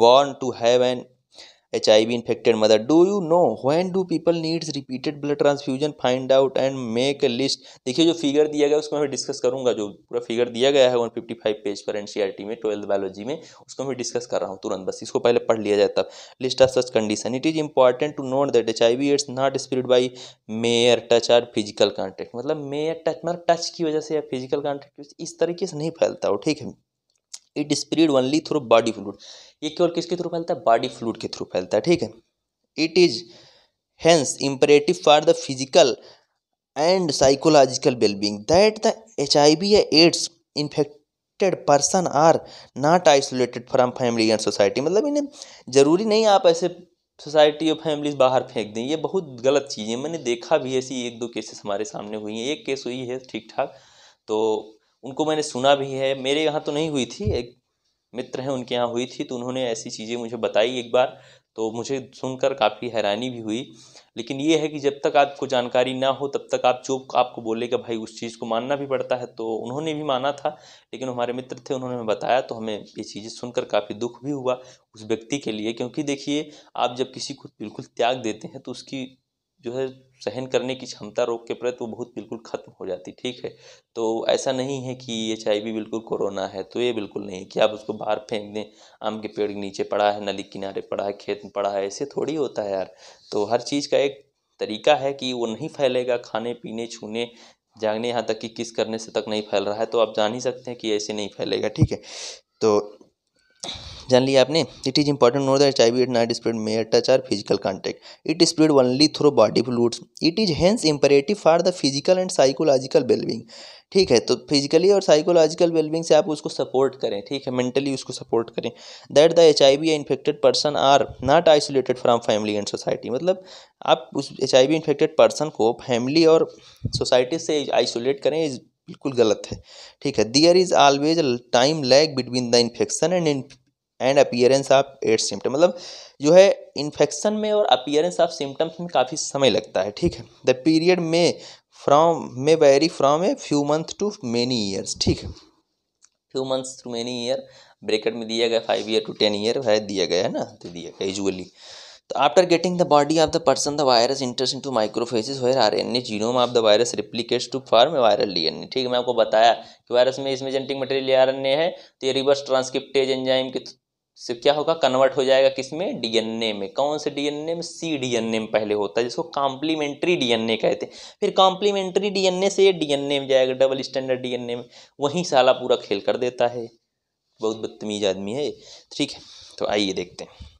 born to have an H I V infected mother do you know when do people needs repeated blood transfusion find out and make a list देखिए जो figure दिया गया उसको मैं discuss करूंगा जो पूरा figure दिया गया है वन फिफ्टी फाइव पेज पर एन सी आर टी में ट्वेल्थ बायोलॉजी में उसको मैं डिस्कस कर रहा हूँ तुरंत बस इसको पहले पढ़ लिया जाए तब list of such condition it is important to note that H I V it's not spread by mere touch or physical contact मतलब मेयर टच मतलब टच की वजह से या फिजिकल कॉन्टेक्ट इस तरीके से नहीं फैलता हो ठीक है it spread only through body fluid ये केवल किसके थ्रू फैलता है बॉडी फ्लूड के थ्रू फैलता है ठीक है it is hence imperative for the physical and psychological wellbeing that the H I V या AIDS infected person are not isolated from family and society मतलब इन्हें ज़रूरी नहीं आप ऐसे सोसाइटी और फैमिलीज बाहर फेंक दें ये बहुत गलत चीज़ है मैंने देखा भी ऐसी एक दो केसेस हमारे सामने हुई हैं एक केस हुई है ठीक ठाक तो उनको मैंने सुना भी है मेरे यहाँ तो नहीं हुई थी एक मित्र हैं उनके यहाँ हुई थी तो उन्होंने ऐसी चीज़ें मुझे बताई एक बार तो मुझे सुनकर काफ़ी हैरानी भी हुई लेकिन ये है कि जब तक आपको जानकारी ना हो तब तक आप जो आपको बोलेगा भाई उस चीज़ को मानना भी पड़ता है तो उन्होंने भी माना था लेकिन हमारे मित्र थे उन्होंने हमें बताया तो हमें ये चीज़ें सुनकर काफ़ी दुख भी हुआ उस व्यक्ति के लिए क्योंकि देखिए आप जब किसी को बिल्कुल त्याग देते हैं तो उसकी जो है सहन करने की क्षमता रोग के प्रति वो बहुत बिल्कुल ख़त्म हो जाती ठीक है तो ऐसा नहीं है कि एच आई भी बिल्कुल कोरोना है तो ये बिल्कुल नहीं कि आप उसको बाहर फेंक दें आम के पेड़ के नीचे पड़ा है नली किनारे पड़ा है खेत में पड़ा है ऐसे थोड़ी होता है यार तो हर चीज़ का एक तरीका है कि वो नहीं फैलेगा खाने पीने छूने जागने यहाँ तक कि किस करने से तक नहीं फैल रहा है तो आप जान ही सकते हैं कि ऐसे नहीं फैलेगा ठीक है तो जान लिया आपने it is important know that H it not spread mere touch or physical contact it spread only through body fluids it is hence imperative for the physical and psychological wellbeing ठीक है तो फिजिकली और psychological wellbeing से आप उसको support करें ठीक है मेंटली उसको सपोर्ट करें that the H I V infected person are not isolated from family and society मतलब आप उस H I V infected person को फैमिली और सोसाइटी से आइसोलेट करें इज बिल्कुल गलत है ठीक है there is always time lag between the infection and and appearance of AIDS symptom मतलब जो है इन्फेक्शन में और अपियरेंस ऑफ सिम्टम्स में काफ़ी समय लगता है ठीक है द पीरियड में from may vary from a few month to many years ठीक है few months to many year bracket में दिया गया five year to ten year है दिया गया है ना तो दिया गया usually after After the the body of the person, the virus enters into microphages of the virus replicates to form a viral D N A ठीक है मैं आपको बताया कि वायरस में इसमें जेनेटिक मटेरियल ए है तो ये रिवर्स ट्रांसक्रिप्टेज एंजाइम के से क्या होगा कन्वर्ट हो जाएगा किसमें ए में कौन से डी एन ए में सी डी एन ए में पहले होता है जिसको कॉम्प्लीमेंट्री डी एन ए कहते हैं फिर कॉम्प्लीमेंट्री डी एन ए से डी एन ए में जाएगा double standard D N A में वहीं साला पूरा खेल कर देता है बहुत बदतमीज आदमी है ठीक है तो आइए देखते हैं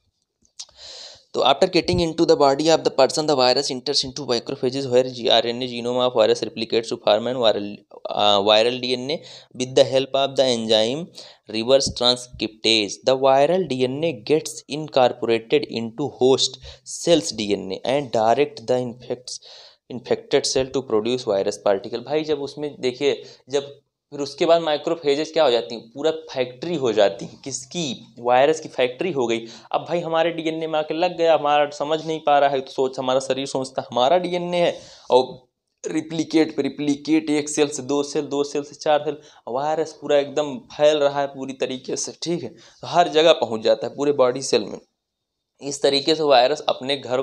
तो after getting in to the body of the person the virus enters in to macrophages where G R N A genome of virus replicates to form and viral viral D N A with the help of the enzyme reverse transcriptase the viral D N A gets incorporated in to host cells D N A and direct the infects infected cell to produce virus particle भाई जब उसमें देखिए जब फिर उसके बाद microphages क्या हो जाती हैं पूरा फैक्ट्री हो जाती हैं किसकी वायरस की फैक्ट्री हो गई अब भाई हमारे डीएनए में आके लग गया हमारा समझ नहीं पा रहा है तो सोच हमारा शरीर सोचता हमारा डीएनए है और रिप्लीकेट पर रिप्लीकेट एक सेल से दो सेल दो सेल से चार सेल वायरस पूरा एकदम फैल रहा है पूरी तरीके से ठीक है तो हर जगह पहुँच जाता है पूरे बॉडी सेल में इस तरीके से वायरस अपने घर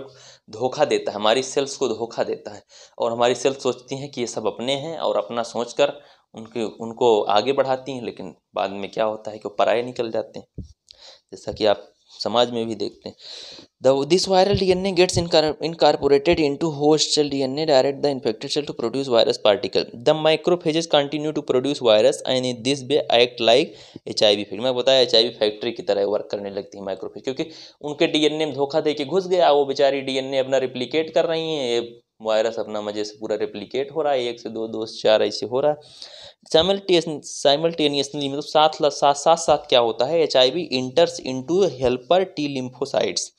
धोखा देता है हमारी सेल्स को धोखा देता है और हमारी सेल्स सोचती हैं कि ये सब अपने हैं और अपना सोच कर उनके उनको आगे बढ़ाती हैं लेकिन बाद में क्या होता है कि वो पराए निकल जाते हैं जैसा कि आप समाज में भी देखते हैं this viral D N A gets incorporated to host cell a direct the infected cell to produce virus particle the macrophages continue to produce virus and in this way act like H I V मैं बताया H I we factory की तरह work करने लगती है macrophage क्योंकि उनके D N A में धोखा दे के घुस गया वो बेचारी डी एन ए अपना रिप्लीकेट कर रही हैं वायरस अपना मज़े से पूरा रेप्लीकेट हो रहा है एक से दो दो से चार ऐसे हो रहा है साइमल्टेस साइमल्टेनियसली मतलब साथ साथ साथ साथ क्या होता है H I V enters into helper T lymphocytes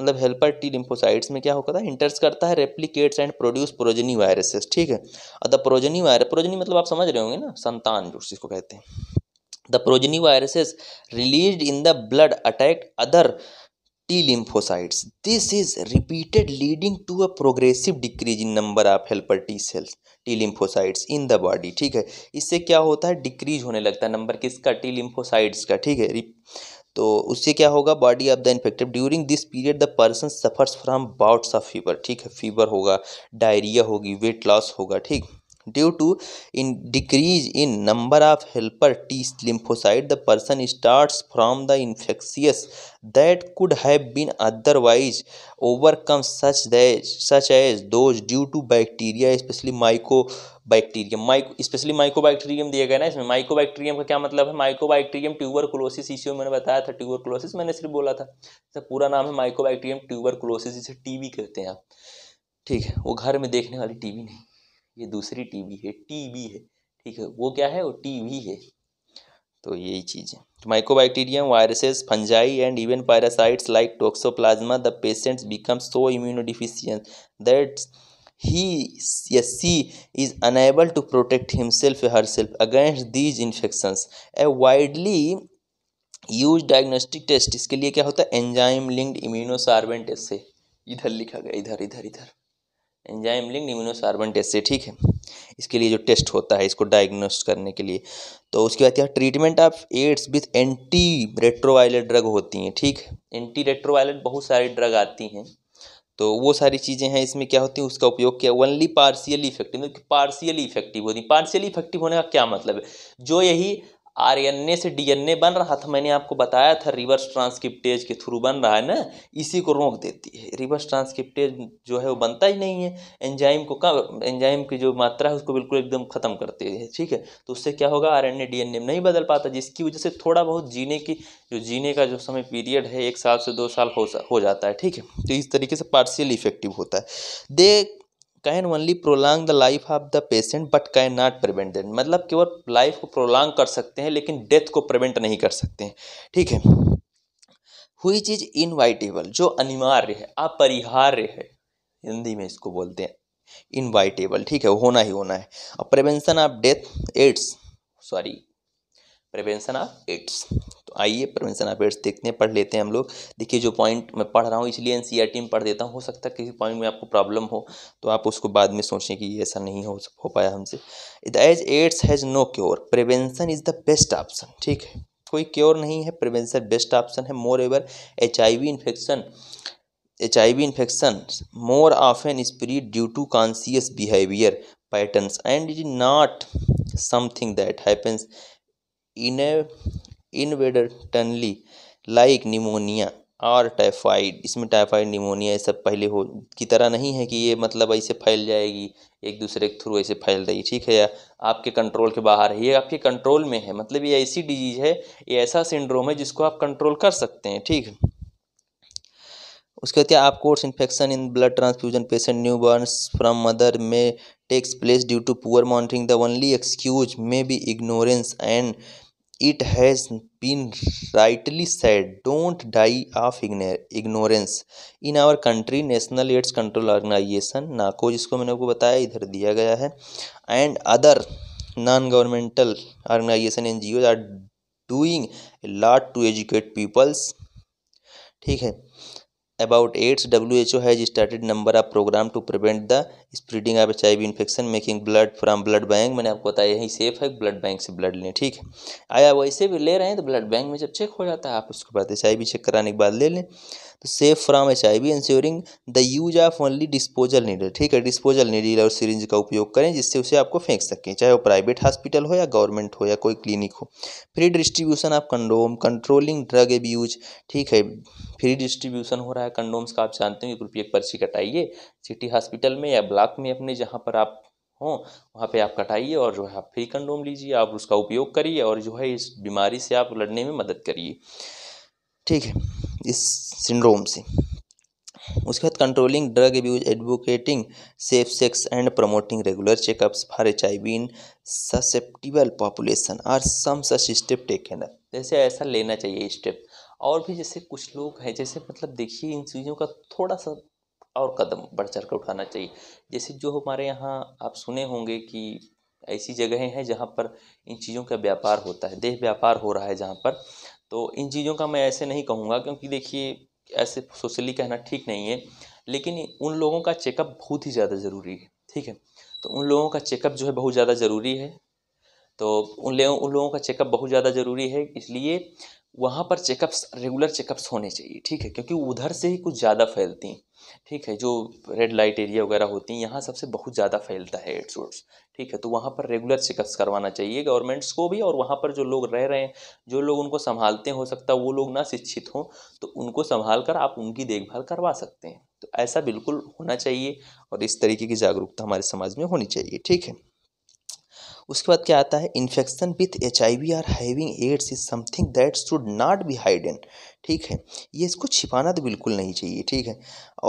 मतलब हेल्पर टी लिम्फोसाइट्स में क्या होता है इंटर्स करता है replicates and produce progeny viruses ठीक है और द प्रोजनी वायरस प्रोजनी मतलब आप समझ रहे होंगे ना संतान जो जिसको कहते हैं the progeny viruses release in the blood attack other T lymphocytes this is repeated leading to a progressive decrease in number of helper T cells T lymphocytes in the body ठीक है इससे क्या होता है डिक्रीज होने लगता है number किसका टी लिम्फोसाइट्स का ठीक है तो उससे क्या होगा body of the infected during this period the person suffers from bouts of fever ठीक है फीवर होगा डायरिया होगी वेट लॉस होगा ठीक due to in decrease in number of helper T lymphocyte the person start from the infectious that could have been otherwise overcome such that such as those due to bacteria especially bacterium myco specially mycobacterium दिया गया ना इसमें Mycobacterium का क्या मतलब है Mycobacterium tuberculosis इसी मैंने बताया था ट्यूबरकुलोसिस मैंने सिर्फ बोला था इसका पूरा नाम है माइकोबैक्टीरियम ट्यूबरकुलोसिस जिसे टीवी कहते हैं आप ठीक है वो घर में देखने वाली टीवी नहीं ये दूसरी टीवी है टीबी है ठीक है वो क्या है वो टीवी है तो यही चीज़ है तो mycobacterium viruses fungi and even parasites like toxoplasma the patients become so immunodeficient that he या she is unable to protect himself her self against these infections a widely use diagnostic test इसके लिए क्या होता है enzyme linked इम्यूनोसार्बेंट test से इधर लिखा गया इधर इधर इधर एंजाइम लिंक्ड इम्यूनोसार्बन टेस्ट से ठीक है इसके लिए जो टेस्ट होता है इसको डायग्नोस करने के लिए तो उसके बाद क्या treatment of AIDS with anti retroviral drug होती हैं ठीक है एंटी रेट्रोवायलेट बहुत सारी ड्रग आती हैं तो वो सारी चीज़ें हैं इसमें क्या होती हैं उसका उपयोग किया only partially effective partially effective होती है पार्सियली इफेक्टिव होने का क्या मतलब है जो यही आरएनए से डीएनए बन रहा था मैंने आपको बताया था रिवर्स ट्रांसक्रिप्टेज के थ्रू बन रहा है ना इसी को रोक देती है रिवर्स ट्रांसक्रिप्टेज जो है वो बनता ही नहीं है एंजाइम को कम एंजाइम की जो मात्रा है उसको बिल्कुल एकदम ख़त्म करती है ठीक है तो उससे क्या होगा आरएनए डीएनए नहीं बदल पाता जिसकी वजह से थोड़ा बहुत जीने की जो जीने का जो समय पीरियड है एक साल से दो साल हो हो जाता है ठीक है तो इस तरीके से पार्शियल इफेक्टिव होता है they can only prolong the life of the patient but can not prevent death मतलब केवल लाइफ को प्रोलॉन्ग कर सकते हैं लेकिन डेथ को प्रिवेंट नहीं कर सकते हैं ठीक है हुई चीज़ इनवाइटेबल जो अनिवार्य है अपरिहार्य है हिंदी में इसको बोलते हैं इनवाइटेबल ठीक है होना ही होना है और prevention of death AIDS sorry prevention of AIDS तो आइए प्रिवेंशन ऑफ एड्स देखते हैं पढ़ लेते हैं हम लोग देखिए जो पॉइंट मैं पढ़ रहा हूँ इसलिए एन सी e में पढ़ देता हूँ हो सकता है किसी पॉइंट में आपको प्रॉब्लम हो तो आप उसको बाद में सोचें कि ऐसा नहीं हो हो पाया हमसे the as AIDS has no cure prevention is the best option ठीक है कोई क्योर नहीं है प्रिवेंशन बेस्ट ऑप्शन है moreover H I V infection H I V infection more often spread due to conscious behaviour pattern and is not something that happens inadvertently like pneumonia और typhoid इसमें typhoid pneumonia ये सब पहले हो की तरह नहीं है कि ये मतलब ऐसे फैल जाएगी एक दूसरे के थ्रू ऐसे फैल रही ठीक है या आपके कंट्रोल के बाहर है ये आपके कंट्रोल में है मतलब ये ऐसी डिजीज़ है ये ऐसा सिंड्रोम है जिसको आप कंट्रोल कर सकते हैं ठीक है उसके बाद आप course infection in blood transfusion patient new born from mother में takes place due to poor monitoring the only excuse may be ignorance and it has been rightly said don't die of ignorance in our country national AIDS control organisation NACO जिसको मैंने आपको बताया इधर दिया गया है and other non governmental organisation N G Os are doing lot to educate peoples ठीक है about ads W H O has started number of program to prevent the spreading of H I V infection making blood from blood bank मैंने आपको बताया यही safe है blood bank से blood लें ठीक है आया वैसे भी ले रहे हैं तो ब्लड बैंक में जब चेक हो जाता है आप उसके बाद एच आई वी चेक कराने के बाद ले लें तो safe from H I V ensuring the use of only disposal needle ठीक है डिस्पोजल नीडल और सीरेंज का उपयोग करें जिससे उसे आपको फेंक सकें चाहे वो प्राइवेट हॉस्पिटल हो या गवर्नमेंट हो या कोई क्लिनिक हो free distribution of condom controlling drug abuse ठीक है फ्री डिस्ट्रीब्यूशन हो रहा है कंडोम्स का आप जानते हैं एक रुपये पर्ची कटाइए सिटी हॉस्पिटल में या ब्लॉक में अपने जहाँ पर आप हों वहाँ पे आप कटाइए और जो है आप फ्री कंडोम लीजिए आप उसका उपयोग करिए और जो है इस बीमारी से आप लड़ने में मदद करिए ठीक है इस सिंड्रोम से उसके बाद controlling drug abuse advocating safe sex and promoting regular checkups for H I V in susceptible population are some such step taken जैसे ऐसा लेना चाहिए स्टेप और भी जैसे कुछ लोग हैं जैसे मतलब देखिए इन चीज़ों का थोड़ा सा और कदम बढ़ चढ़ कर उठाना चाहिए जैसे जो हमारे यहाँ आप सुने होंगे कि ऐसी जगहें हैं जहाँ पर इन चीज़ों का व्यापार होता है देह व्यापार हो रहा है जहाँ पर तो इन चीज़ों का मैं ऐसे नहीं कहूँगा क्योंकि देखिए ऐसे सोशली कहना ठीक नहीं है लेकिन उन लोगों का चेकअप बहुत ही ज़्यादा ज़रूरी है ठीक है तो उन लोगों का चेकअप जो है बहुत ज़्यादा ज़रूरी है तो उन लोगों उन लोगों का चेकअप बहुत ज़्यादा ज़रूरी है इसलिए वहाँ पर चेकअप्स रेगुलर चेकअप्स होने चाहिए ठीक है क्योंकि उधर से ही कुछ ज़्यादा फैलती हैं ठीक है जो रेड लाइट एरिया वगैरह होती हैं यहाँ सबसे बहुत ज़्यादा फैलता है एड्स वोड्स ठीक है तो वहाँ पर रेगुलर चेकअप्स करवाना चाहिए गवर्नमेंट्स को भी और वहाँ पर जो लोग रह रहे हैं जो लोग उनको संभालते हो सकता है वो लोग ना शिक्षित हों तो उनको संभाल कर आप उनकी देखभाल करवा सकते हैं तो ऐसा बिल्कुल होना चाहिए और इस तरीके की जागरूकता हमारे समाज में होनी चाहिए ठीक है उसके बाद क्या आता है infection with H I V or having AIDS is something that should not be hidden ठीक है ये इसको छिपाना तो बिल्कुल नहीं चाहिए ठीक है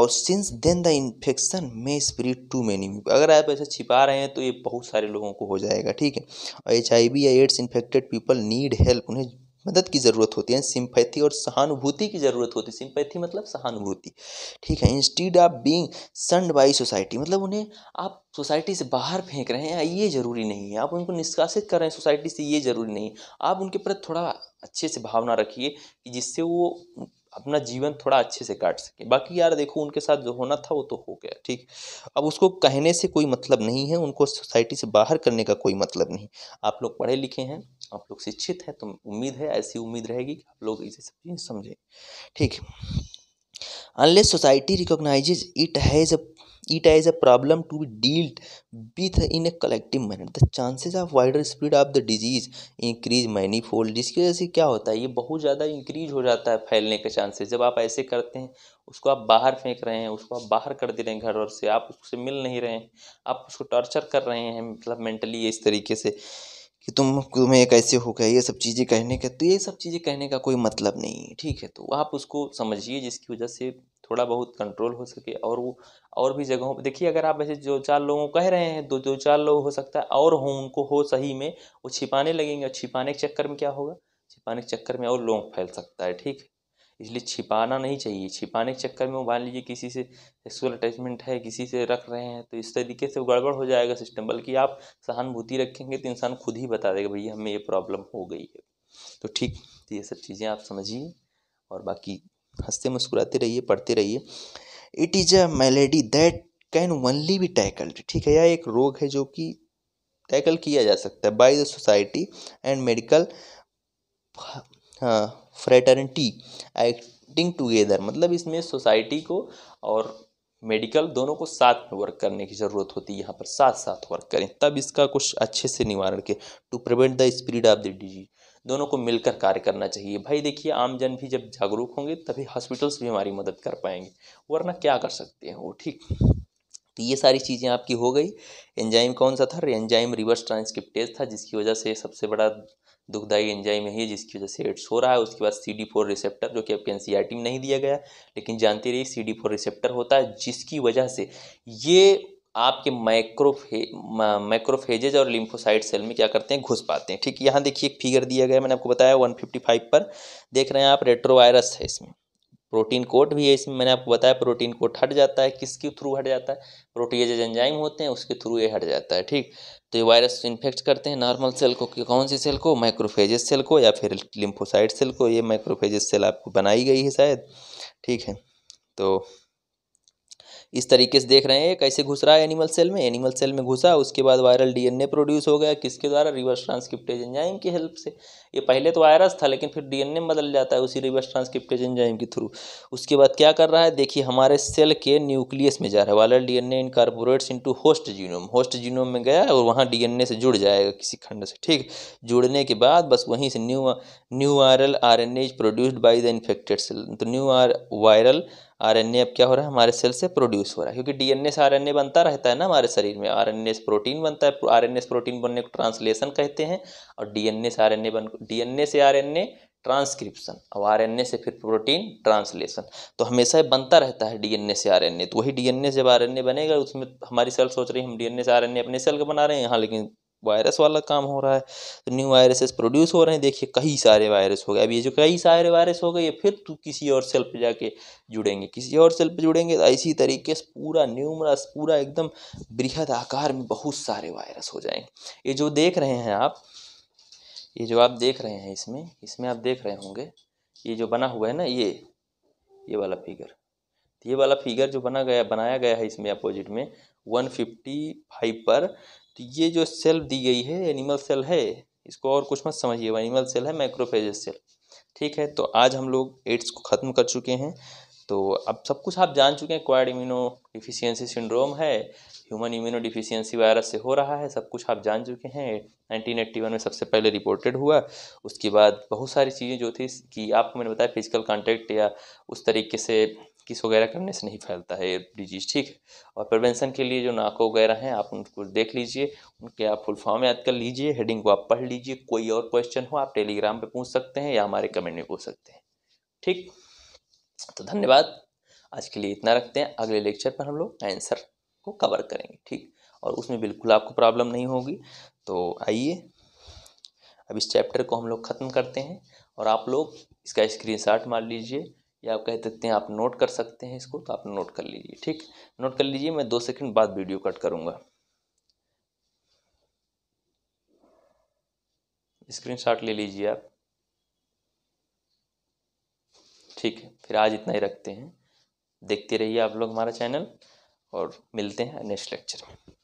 और since then the infection may spread to many अगर आप ऐसे छिपा रहे हैं तो ये बहुत सारे लोगों को हो जाएगा ठीक है और एच आई वी या AIDS infected people need help उन्हें मदद की ज़रूरत होती है सिंपैथी और सहानुभूति की ज़रूरत होती है सिंपैथी मतलब सहानुभूति ठीक है instead of being shunned by society मतलब उन्हें आप सोसाइटी से बाहर फेंक रहे हैं ये ज़रूरी नहीं है आप उनको निष्कासित कर रहे हैं सोसाइटी से ये ज़रूरी नहीं आप उनके प्रति थोड़ा अच्छे से भावना रखिए कि जिससे वो अपना जीवन थोड़ा अच्छे से काट सकें बाकी यार देखो उनके साथ जो होना था वो तो हो गया ठीक अब उसको कहने से कोई मतलब नहीं है उनको सोसाइटी से बाहर करने का कोई मतलब नहीं आप लोग पढ़े लिखे हैं आप लोग शिक्षित हैं तो उम्मीद है ऐसी उम्मीद रहेगी कि आप लोग इसे सब चीज़ समझें ठीक unless society recognises it has a eta is a problem to be dealt with in a collective manner the chances of wider spread of the disease increase manifold जिसकी वजह से क्या होता है ये बहुत ज़्यादा इंक्रीज हो जाता है फैलने के चांसेस जब आप ऐसे करते हैं उसको आप बाहर फेंक रहे हैं उसको आप बाहर कर दे रहे हैं घर और से आप उससे मिल नहीं रहे हैं आप उसको टॉर्चर कर रहे हैं मतलब मेंटली इस तरीके से कि तुम तुम्हें कैसे हो गया ये सब चीज़ें कहने का तो ये सब चीज़ें कहने का कोई मतलब नहीं है ठीक है तो आप उसको समझिए जिसकी वजह से थोड़ा बहुत कंट्रोल हो सके और वो और भी जगहों पर देखिए अगर आप ऐसे दो चार लोगों को कह रहे हैं दो दो चार लोग हो सकता है और हों उनको हो सही में वो छिपाने लगेंगे और छिपाने के चक्कर में क्या होगा छिपाने के चक्कर में और लोग फैल सकता है ठीक है इसलिए छिपाना नहीं चाहिए छिपाने के चक्कर में मान लीजिए किसी से सेक्सुअल अटैचमेंट है किसी से रख रहे हैं तो इस तरीके से गड़बड़ हो जाएगा सिस्टम बल्कि आप सहानुभूति रखेंगे तो इंसान खुद ही बता देगा भैया हमें ये प्रॉब्लम हो गई है तो ठीक तो ये सब चीज़ें आप समझिए और बाकी हंसते मुस्कुराते रहिए पढ़ते रहिए it is a malady that can only be tackled ठीक है यह एक रोग है जो कि टैकल किया जा सकता है by the society and medical fraternity acting together मतलब इसमें सोसाइटी को और मेडिकल दोनों को साथ में वर्क करने की ज़रूरत होती है यहाँ पर साथ साथ वर्क करें तब इसका कुछ अच्छे से निवारण के to prevent the spread of the disease दोनों को मिलकर कार्य करना चाहिए भाई देखिए आमजन भी जब जागरूक होंगे तभी हॉस्पिटल्स भी हमारी मदद कर पाएंगे वरना क्या कर सकते हैं वो ठीक तो ये सारी चीज़ें आपकी हो गई एंजाइम कौन सा था एंजाइम रिवर्स ट्रांसक्रिप्टेज था जिसकी वजह से सबसे बड़ा दुखदायी एंजाइम है जिसकी वजह से एड्स हो रहा है उसके बाद सी डी फोर रिसेप्टर जो कि आपके एन में नहीं दिया गया लेकिन जानते रहिए सी डी फोर रिसेप्टर होता है जिसकी वजह से ये आपके माइक्रोफे माइक्रोफेजेज और लिम्फोसाइड सेल में क्या करते हैं घुस पाते हैं ठीक यहाँ देखिए एक फिगर दिया गया मैंने आपको बताया 155 पर देख रहे हैं आप रेट्रोवायरस है इसमें प्रोटीन कोट भी है इसमें मैंने आपको बताया प्रोटीन कोट हट जाता है किसके थ्रू हट जाता है प्रोटीजेज एंजाइम होते हैं उसके थ्रू ये हट जाता है ठीक तो ये वायरस इन्फेक्ट करते हैं नॉर्मल सेल को कौन सी सेल को माइक्रोफेजेस सेल को या फिर लिम्फोसाइट सेल को ये माइक्रोफेजेस सेल आपको बनाई गई है शायद ठीक है तो इस तरीके से देख रहे हैं कैसे घुस रहा है एनिमल सेल में एनिमल सेल में घुसा उसके बाद वायरल डीएनए प्रोड्यूस हो गया किसके द्वारा रिवर्स ट्रांसक्रिप्टेज एंजाइम की हेल्प से ये पहले तो वायरस था लेकिन फिर डीएनए बदल जाता है उसी रिवर्स ट्रांसक्रिप्टेज एंजाइम के थ्रू उसके बाद क्या कर रहा है देखिए हमारे सेल के न्यूक्लियस में जा रहा है viral DNA incorporates into host genome host genome में गया और वहाँ डी से जुड़ जाएगा किसी खंड से ठीक जुड़ने के बाद बस वहीं से new new viral R N A is produced by the infected cell तो न्यू आर वायरल आरएनए अब क्या हो रहा है हमारे सेल से प्रोड्यूस हो रहा है क्योंकि डीएनए से आरएनए बनता रहता है ना हमारे शरीर में आरएनए से प्रोटीन बनता है आरएनए से प्रोटीन बनने को ट्रांसलेशन कहते हैं और डीएनए से आरएनए बन डीएनए से आरएनए ट्रांसक्रिप्शन और आरएनए से फिर प्रोटीन ट्रांसलेशन तो हमेशा बनता रहता है डीएनए से आरएनए तो वही डीएनए जब आरएनए बनेगा उसमें हमारी सेल सोच रही है हम डीएनए से आरएनए अपने सेल का बना रहे हैं यहाँ लेकिन वायरस वाला काम हो रहा है तो न्यू वायरसेस प्रोड्यूस हो रहे हैं देखिए कई सारे वायरस हो गए अब ये जो कई सारे वायरस हो गए ये फिर तो किसी और सेल पे जाके जुड़ेंगे किसी और सेल पे जुड़ेंगे तो इसी तरीके से पूरा न्यूमरस पूरा एकदम बृहद आकार में बहुत सारे वायरस हो जाएंगे ये जो देख रहे हैं आप ये जो आप देख रहे हैं इसमें इसमें आप देख रहे होंगे ये जो बना हुआ है ना ये ये वाला फिगर ये वाला फिगर जो बना गया बनाया गया है इसमें अपोजिट में 155 पर तो ये जो सेल दी गई है एनिमल सेल है इसको और कुछ मत समझिए एनिमल सेल है माइक्रोफेजस सेल ठीक है तो आज हम लोग एड्स को ख़त्म कर चुके हैं तो अब सब कुछ आप जान चुके हैं क्वाड इम्यूनो डिफिशियंसी सिंड्रोम है ह्यूमन इम्यूनो डिफिशियंसी वायरस से हो रहा है सब कुछ आप जान चुके हैं नाइनटीन एट्टी वन में सबसे पहले रिपोर्टेड हुआ उसके बाद बहुत सारी चीज़ें जो थी कि आपको मैंने बताया फिजिकल कांटेक्ट या उस तरीके से किस वगैरह करने से नहीं फैलता है ये डिजीज़ ठीक है और प्रिवेंशन के लिए जो नाकों वगैरह हैं आप उनको देख लीजिए उनके आप फुल फॉर्म याद कर लीजिए हेडिंग को आप पढ़ लीजिए कोई और क्वेश्चन हो आप टेलीग्राम पे पूछ सकते हैं या हमारे कमेंट में पूछ सकते हैं ठीक तो धन्यवाद आज के लिए इतना रखते हैं अगले लेक्चर पर हम लोग आंसर को कवर करेंगे ठीक और उसमें बिल्कुल आपको प्रॉब्लम नहीं होगी तो आइए अब इस चैप्टर को हम लोग ख़त्म करते हैं और आप लोग इसका स्क्रीन मार लीजिए या आप कह सकते हैं आप नोट कर सकते हैं इसको तो आप नोट कर लीजिए ठीक नोट कर लीजिए मैं दो सेकंड बाद वीडियो कट करूँगा स्क्रीनशॉट ले लीजिए आप ठीक है फिर आज इतना ही रखते हैं देखते रहिए आप लोग हमारा चैनल और मिलते हैं नेक्स्ट लेक्चर में